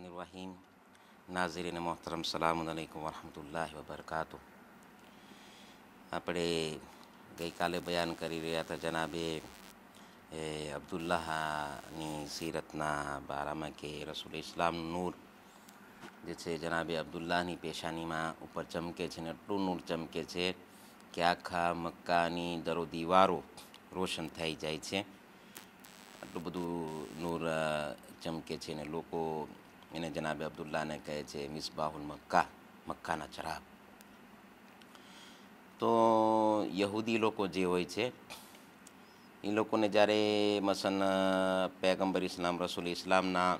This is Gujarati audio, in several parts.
الرحمن الرحیم નાઝરીન મોહતરમ સલામ અલૈકુમ વરહમતુલ્લાહ વબરકાતુ આપણે ગઈકાલે બયાન કરી રહ્યા હતા જનાબે એ અબ્દુલ્લાહની સીરતના બારામાં કે રસૂલ ઇસ્લામ નૂર જે છે જનાબે અબ્દુલ્લાહની પેશાનીમાં ઉપર ચમકે છે ને એટલું નૂર ચમકે છે કે આખા મક્કાની દરો દીવારો રોશન થઈ જાય છે આટલું બધું નૂર ચમકે છે ને લોકો એને જનાબે અબ્દુલ્લાને કહે છે મિસ બાહુલ મક્કા મક્કાના ચરાબ તો યહૂદી લોકો જે હોય છે એ લોકોને જ્યારે મસન પેગમ્બર ઇસ્લામ રસૂલ ઇસ્લામના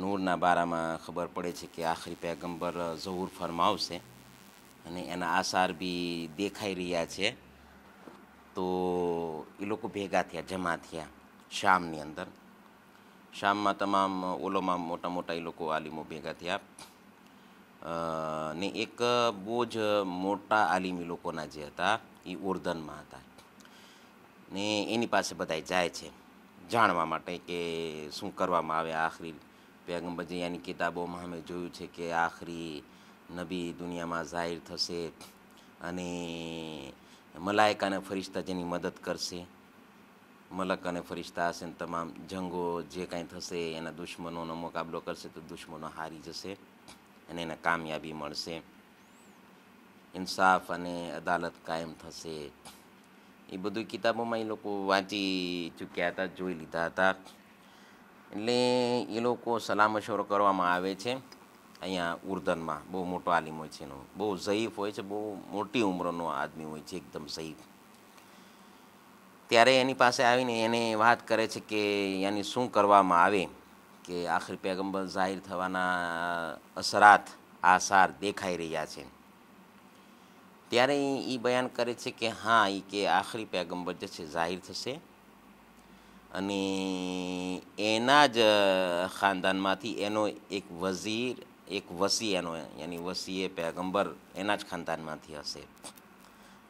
નૂરના બારામાં ખબર પડે છે કે આખરી પેગમ્બર ઝહૂર ફરમાવશે અને એના આસાર બી દેખાઈ રહ્યા છે તો એ લોકો ભેગા થયા જમા થયા શામની અંદર શામમાં તમામ ઓલોમાં મોટા મોટા એ લોકો આલિમો ભેગા થયા ને એક બહુ જ મોટા આલિમ એ લોકોના જે હતા એ ઉર્દનમાં હતા ને એની પાસે બધા જાય છે જાણવા માટે કે શું કરવામાં આવે આખરી પેગમ્બરજી યાની કિતાબોમાં અમે જોયું છે કે આખરી નબી દુનિયામાં જાહેર થશે અને મલાયકાના ફરિશ્તા જેની મદદ કરશે મલક અને ફરિશ્તા હશે ને તમામ જંગો જે કાંઈ થશે એના દુશ્મનોનો મુકાબલો કરશે તો દુશ્મનો હારી જશે અને એને કામયાબી મળશે ઇન્સાફ અને અદાલત કાયમ થશે એ બધું કિતાબોમાં એ લોકો વાંચી ચૂક્યા હતા જોઈ લીધા હતા એટલે એ લોકો સલામશોરો કરવામાં આવે છે અહીંયા ઉર્દનમાં બહુ મોટો આલિમ હોય છે એનો બહુ ઝઈફ હોય છે બહુ મોટી ઉંમરનો આદમી હોય છે એકદમ ઝયીફ ત્યારે એની પાસે આવીને એને વાત કરે છે કે એની શું કરવામાં આવે કે આખરી પેગંબર જાહેર થવાના અસરાત આસાર દેખાઈ રહ્યા છે ત્યારે એ બયાન કરે છે કે હા એ કે આખરી પેગંબર જે છે જાહેર થશે અને એના જ ખાનદાનમાંથી એનો એક વઝીર એક વસી એનો યાની વસીએ એ પેગંબર એના જ ખાનદાનમાંથી હશે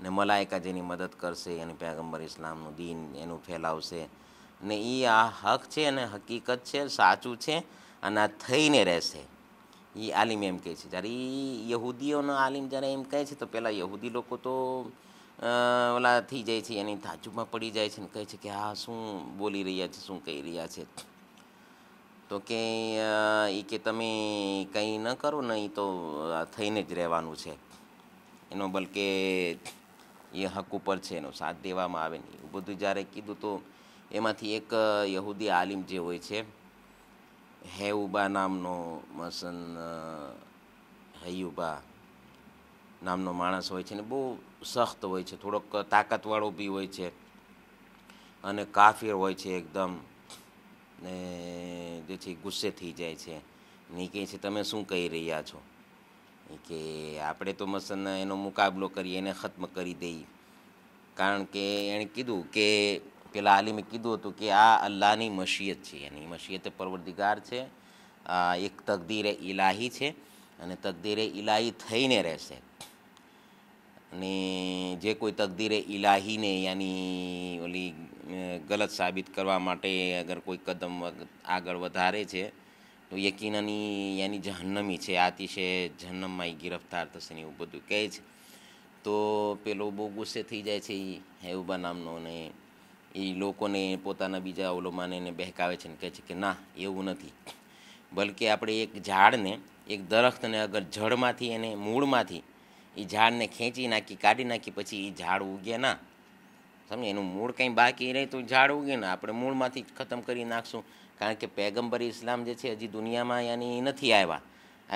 ને મલાયકા જેની મદદ કરશે અને પેગમ્બર ઇસ્લામનું દિન એનું ફેલાવશે ને એ આ હક છે અને હકીકત છે સાચું છે અને આ થઈને રહેશે એ આલિમ એમ કહે છે જ્યારે એ યહૂદીઓનો આલિમ જ્યારે એમ કહે છે તો પહેલાં યહૂદી લોકો તો ઓલા થઈ જાય છે એની તાજુબમાં પડી જાય છે ને કહે છે કે આ શું બોલી રહ્યા છે શું કહી રહ્યા છે તો કે એ કે તમે કંઈ ન કરો ને એ તો થઈને જ રહેવાનું છે એનો બલકે એ હક ઉપર છે એનો સાથ દેવામાં આવે નહીં એવું બધું જ્યારે કીધું તો એમાંથી એક યહૂદી આલિમ જે હોય છે હેઉબા નામનો મસન હૈયુબા નામનો માણસ હોય છે ને બહુ સખ્ત હોય છે થોડોક તાકાતવાળો બી હોય છે અને કાફીર હોય છે એકદમ ને જેથી ગુસ્સે થઈ જાય છે ને કહે છે તમે શું કહી રહ્યા છો કે આપણે તો મસન એનો મુકાબલો કરીએ એને ખત્મ કરી દઈએ કારણ કે એણે કીધું કે પેલા આલિમે કીધું હતું કે આ અલ્લાહની મશિયત છે એની મશીયત પરવર્દિગાર છે આ એક તકદીરે ઇલાહી છે અને તકદીરે ઇલાહી થઈને રહેશે અને જે કોઈ તકદીરે ઇલાહીને યાની ઓલી ગલત સાબિત કરવા માટે અગર કોઈ કદમ આગળ વધારે છે તો યકીનની એની જહન્નમી છે આતિશે જહન્નમમાં ગિરફ્તાર થશે ને એવું બધું કહે છે તો પેલો બહુ ગુસ્સે થઈ જાય છે એ હેવબા નામનો ને એ લોકોને પોતાના બીજા ઓલોમાને એને બહેકાવે છે ને કહે છે કે ના એવું નથી બલકે આપણે એક ઝાડને એક દરખ્તને અગર જળમાંથી એને મૂળમાંથી એ ઝાડને ખેંચી નાખી કાઢી નાખી પછી એ ઝાડ ઉગે ના સમજે એનું મૂળ કંઈ બાકી રહે તો ઝાડ ઉગે ને આપણે મૂળમાંથી ખતમ કરી નાખશું કારણ કે પેગમ્બર ઇસ્લામ જે છે હજી દુનિયામાં યાની નથી આવ્યા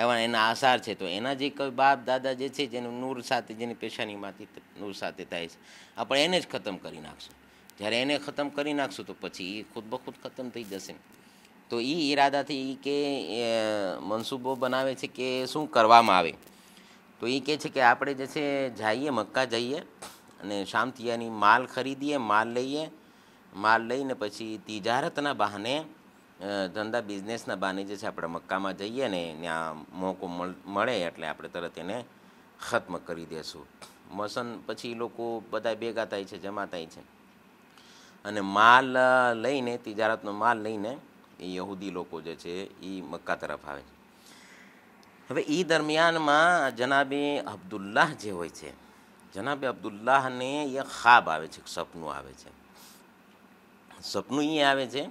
આવ્યા એના આસાર છે તો એના જે કોઈ બાપ દાદા જે છે જેનું નૂર સાથે જેની પેશાનીમાંથી નૂર સાથે થાય છે આપણે એને જ ખતમ કરી નાખશું જ્યારે એને ખતમ કરી નાખશું તો પછી એ ખુદ બખુદ ખતમ થઈ જશે તો એ ઈરાદાથી એ કે મનસૂબો બનાવે છે કે શું કરવામાં આવે તો એ કહે છે કે આપણે જે છે જઈએ મક્કા જઈએ અને શામતિયાની માલ ખરીદીએ માલ લઈએ માલ લઈને પછી તિજારતના બહાને ધંધા બિઝનેસના બાને જે છે આપણે મક્કામાં જઈએ ને ત્યાં મોકો મળે એટલે આપણે તરત એને ખત્મ કરી દેશું મસન પછી લોકો બધા ભેગા થાય છે જમા થાય છે અને માલ લઈને તિજારતનો માલ લઈને એ યહૂદી લોકો જે છે એ મક્કા તરફ આવે છે હવે એ દરમિયાનમાં જનાબે અબ્દુલ્લાહ જે હોય છે જનાબે અબ્દુલ્લાહને એ ખાબ આવે છે સપનું આવે છે સપનું એ આવે છે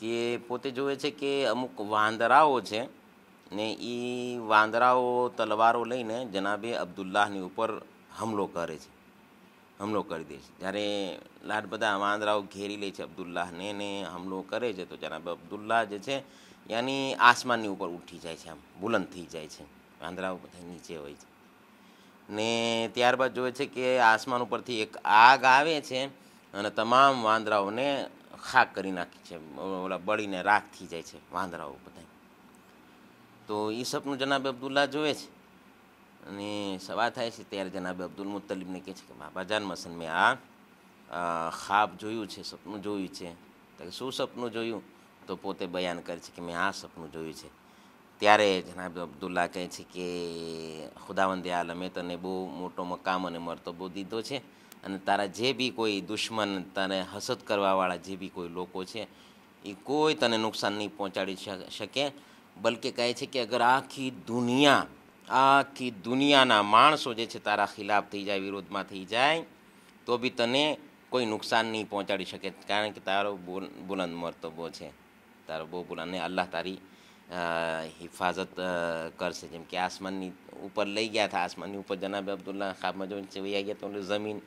કે પોતે જોવે છે કે અમુક વાંદરાઓ છે ને એ વાંદરાઓ તલવારો લઈને જનાબે અબ્દુલ્લાહની ઉપર હમલો કરે છે હમલો કરી દે છે જ્યારે લાટ બધા વાંદરાઓ ઘેરી લે છે અબ્દુલ્લાહને ને હમલો કરે છે તો જનાબે અબ્દુલ્લાહ જે છે યાની આસમાનની ઉપર ઉઠી જાય છે આમ બુલંદ થઈ જાય છે વાંદરાઓ બધા નીચે હોય છે ને ત્યારબાદ જોવે છે કે આસમાન ઉપરથી એક આગ આવે છે અને તમામ વાંદરાઓને ખાક કરી નાખી છે ઓલા બળીને રાખ થઈ જાય છે વાંદરાઓ બધા તો એ સપનું જનાબે અબ્દુલ્લા જોવે છે અને સવા થાય છે ત્યારે જનાબે અબ્દુલ મુતલીબને કહે છે કે બાબા જાન મસન મેં આ ખાબ જોયું છે સપનું જોયું છે તો શું સપનું જોયું તો પોતે બયાન કરે છે કે મેં આ સપનું જોયું છે ત્યારે જનાબે અબ્દુલ્લા કહે છે કે ખુદાવંદે આલમે તને બહુ મોટો મકામ અને મરતો બહુ દીધો છે અને તારા જે બી કોઈ દુશ્મન તને હસત કરવાવાળા જે બી કોઈ લોકો છે એ કોઈ તને નુકસાન નહીં પહોંચાડી શકે બલકે કહે છે કે અગર આખી દુનિયા આખી દુનિયાના માણસો જે છે તારા ખિલાફ થઈ જાય વિરોધમાં થઈ જાય તો બી તને કોઈ નુકસાન નહીં પહોંચાડી શકે કારણ કે તારો બુલંદ મર્તબો છે તારો બહુ બુલંદ અને અલ્લાહ તારી હિફાજત કરશે જેમ કે આસમાનની ઉપર લઈ ગયા હતા આસમાનની ઉપર જનાબે અબ્દુલ્લા ખાબમાં જોઈને વૈયા ગયા તો જમીન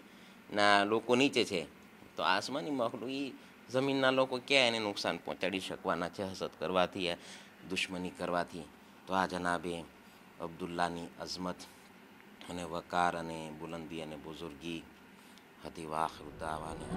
ના લોકો નીચે છે તો આસમાની મખલું એ જમીનના લોકો ક્યાં એને નુકસાન પહોંચાડી શકવાના છે હસત કરવાથી દુશ્મની કરવાથી તો આ જનાબે અબ્દુલ્લાની અઝમત અને વકાર અને બુલંદી અને બુઝુર્ગી હતી વાહ દાવાની